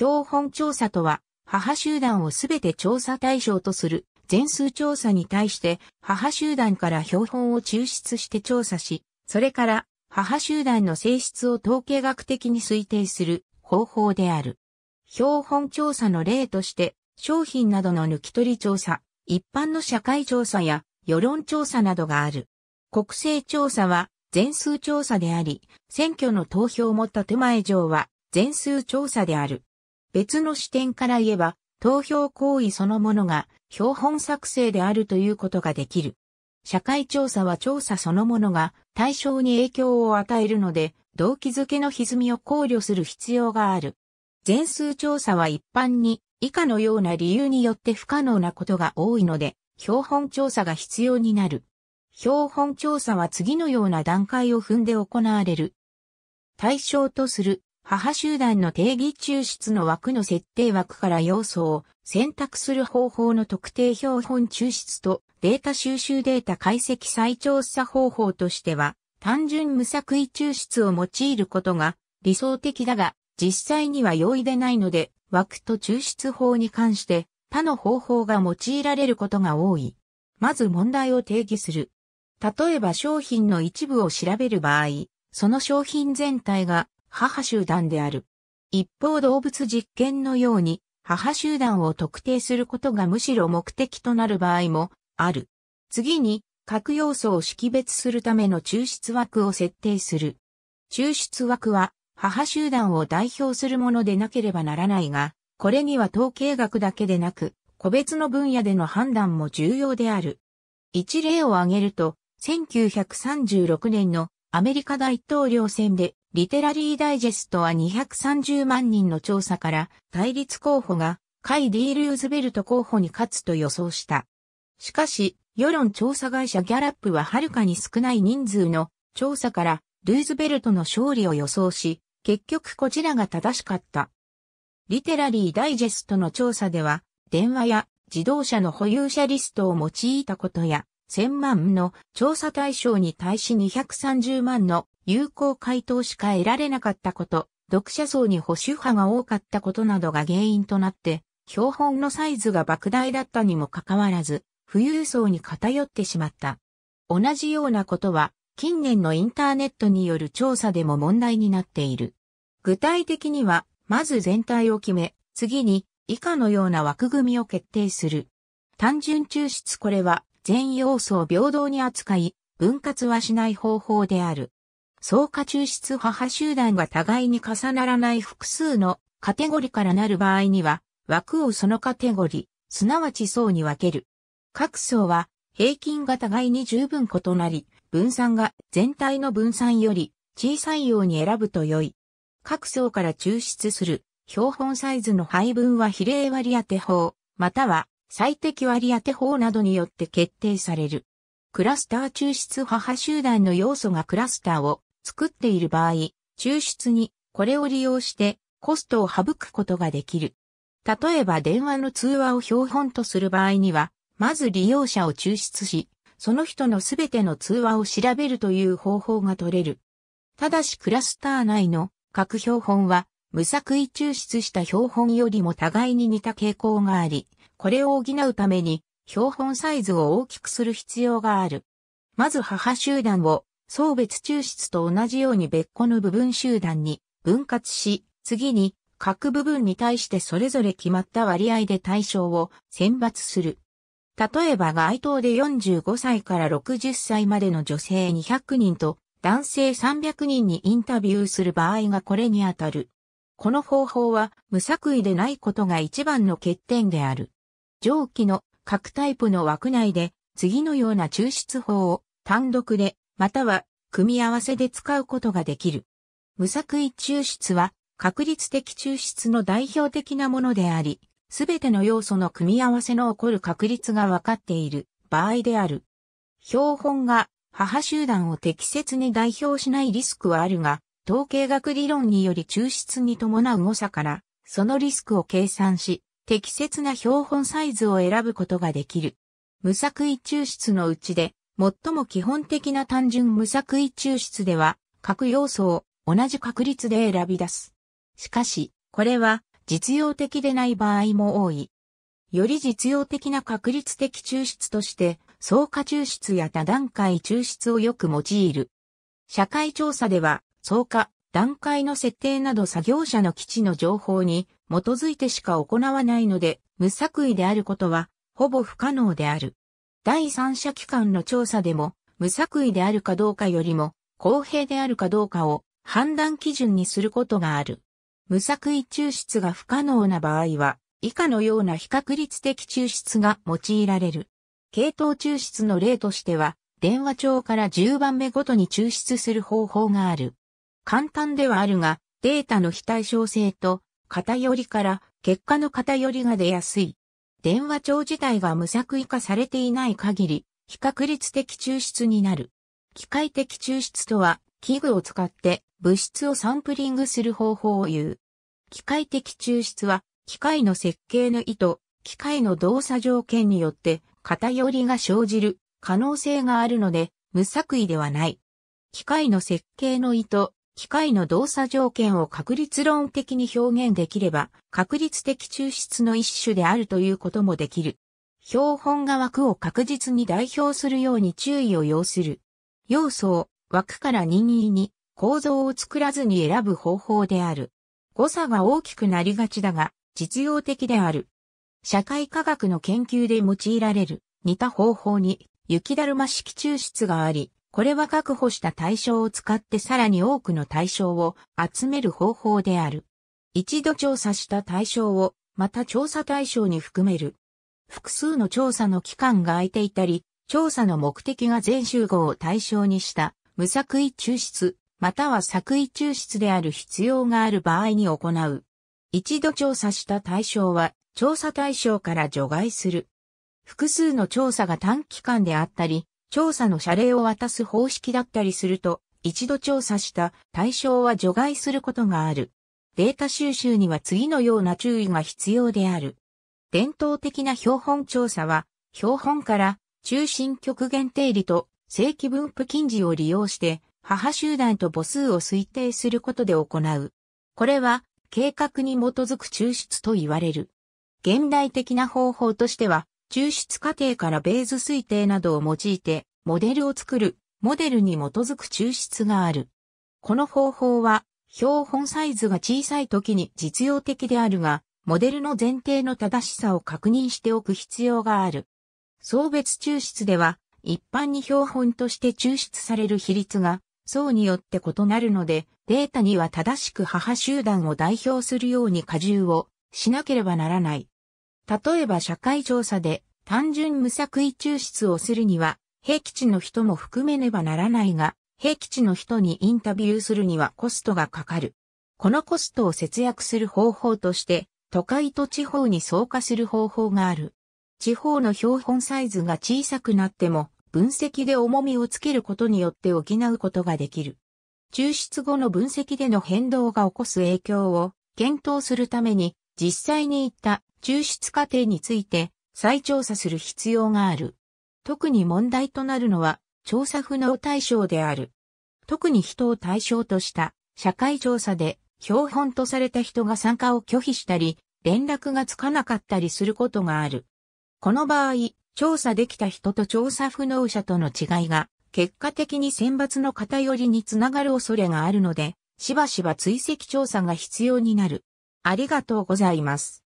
標本調査とは、母集団をすべて調査対象とする全数調査に対して、母集団から標本を抽出して調査し、それから母集団の性質を統計学的に推定する方法である。標本調査の例として、商品などの抜き取り調査、一般の社会調査や世論調査などがある。国勢調査は全数調査であり、選挙の投票も建前上は全数調査である。別の視点から言えば、投票行為そのものが標本作成であるということができる。社会調査は調査そのものが対象に影響を与えるので、動機づけの歪みを考慮する必要がある。全数調査は一般に以下のような理由によって不可能なことが多いので、標本調査が必要になる。標本調査は次のような段階を踏んで行われる。対象とする母集団の定義抽出の枠の設定枠から要素を選択する方法の特定標本抽出とデータ収集データ解析再調査方法としては単純無作為抽出を用いることが理想的だが実際には容易でないので枠と抽出法に関して他の方法が用いられることが多い。まず問題を定義する。例えば商品の一部を調べる場合、その商品全体が母集団である。一方動物実験のように、母集団を特定することがむしろ目的となる場合もある。次に、各要素を識別するための抽出枠を設定する。抽出枠は、母集団を代表するものでなければならないが、これには統計学だけでなく、個別の分野での判断も重要である。一例を挙げると、1936年のアメリカ大統領選で、リテラリーダイジェストは230万人の調査から、対立候補が、カイ・ディルーズベルト候補に勝つと予想した。しかし、世論調査会社ギャラップははるかに少ない人数の調査から、ルーズベルトの勝利を予想し、結局こちらが正しかった。リテラリーダイジェストの調査では、電話や自動車の保有者リストを用いたことや、1000万の調査対象に対し230万の有効回答しか得られなかったこと、読者層に保守派が多かったことなどが原因となって、標本のサイズが莫大だったにもかかわらず、富裕層に偏ってしまった。同じようなことは、近年のインターネットによる調査でも問題になっている。具体的には、まず全体を決め、次に以下のような枠組みを決定する。単純抽出これは全要素を平等に扱い、分割はしない方法である。総加抽出母集団が互いに重ならない複数のカテゴリからなる場合には、枠をそのカテゴリ、すなわち層に分ける。各層は平均が互いに十分異なり、分散が全体の分散より小さいように選ぶと良い。各層から抽出する標本サイズの配分は比例割当法、または最適割当法などによって決定される。クラスター抽出母集団の要素がクラスターを作っている場合、抽出にこれを利用してコストを省くことができる。例えば電話の通話を標本とする場合には、まず利用者を抽出し、その人のすべての通話を調べるという方法が取れる。ただしクラスター内の各標本は無作為抽出した標本よりも互いに似た傾向があり、これを補うために、標本サイズを大きくする必要がある。まず母集団を、層別抽出と同じように別個の部分集団に分割し、次に各部分に対してそれぞれ決まった割合で対象を選抜する。例えば該当で45歳から60歳までの女性200人と男性300人にインタビューする場合がこれにあたる。この方法は無作為でないことが一番の欠点である。蒸気の各タイプの枠内で次のような抽出法を単独でまたは組み合わせで使うことができる。無作為抽出は確率的抽出の代表的なものであり、すべての要素の組み合わせの起こる確率が分かっている場合である。標本が母集団を適切に代表しないリスクはあるが、統計学理論により抽出に伴う誤差から、そのリスクを計算し、適切な標本サイズを選ぶことができる。無作為抽出のうちで、最も基本的な単純無作為抽出では、各要素を同じ確率で選び出す。しかし、これは実用的でない場合も多い。より実用的な確率的抽出として、相加抽出や多段階抽出をよく用いる。社会調査では、相加、段階の設定など作業者の基地の情報に基づいてしか行わないので、無作為であることは、ほぼ不可能である。第三者機関の調査でも、無作為であるかどうかよりも、公平であるかどうかを判断基準にすることがある。無作為抽出が不可能な場合は、以下のような比較率的抽出が用いられる。系統抽出の例としては、電話帳から10番目ごとに抽出する方法がある。簡単ではあるが、データの非対称性と偏りから結果の偏りが出やすい。電話帳自体が無作為化されていない限り、非確率的抽出になる。機械的抽出とは、器具を使って物質をサンプリングする方法を言う。機械的抽出は、機械の設計の意図、機械の動作条件によって偏りが生じる可能性があるので、無作為ではない。機械の設計の意図、機械の動作条件を確率論的に表現できれば、確率的抽出の一種であるということもできる。標本が枠を確実に代表するように注意を要する。要素を枠から任意に構造を作らずに選ぶ方法である。誤差が大きくなりがちだが、実用的である。社会科学の研究で用いられる似た方法に雪だるま式抽出があり、これは確保した対象を使ってさらに多くの対象を集める方法である。一度調査した対象をまた調査対象に含める。複数の調査の期間が空いていたり、調査の目的が全集合を対象にした無作為抽出、または作為抽出である必要がある場合に行う。一度調査した対象は調査対象から除外する。複数の調査が短期間であったり、調査の謝礼を渡す方式だったりすると、一度調査した対象は除外することがある。データ収集には次のような注意が必要である。伝統的な標本調査は、標本から中心極限定理と正規分布近似を利用して、母集団と母数を推定することで行う。これは、計画に基づく抽出と言われる。現代的な方法としては、抽出過程からベーズ推定などを用いて、モデルを作る、モデルに基づく抽出がある。この方法は、標本サイズが小さい時に実用的であるが、モデルの前提の正しさを確認しておく必要がある。層別抽出では、一般に標本として抽出される比率が、層によって異なるので、データには正しく母集団を代表するように荷重をしなければならない。例えば社会調査で単純無作為抽出をするには、平基地の人も含めねばならないが、平基地の人にインタビューするにはコストがかかる。このコストを節約する方法として、都会と地方に相加する方法がある。地方の標本サイズが小さくなっても、分析で重みをつけることによって補うことができる。抽出後の分析での変動が起こす影響を検討するために、実際に行った抽出過程について再調査する必要がある。特に問題となるのは調査不能対象である。特に人を対象とした社会調査で標本とされた人が参加を拒否したり、連絡がつかなかったりすることがある。この場合、調査できた人と調査不能者との違いが、結果的に選抜の偏りにつながる恐れがあるので、しばしば追跡調査が必要になる。ありがとうございます。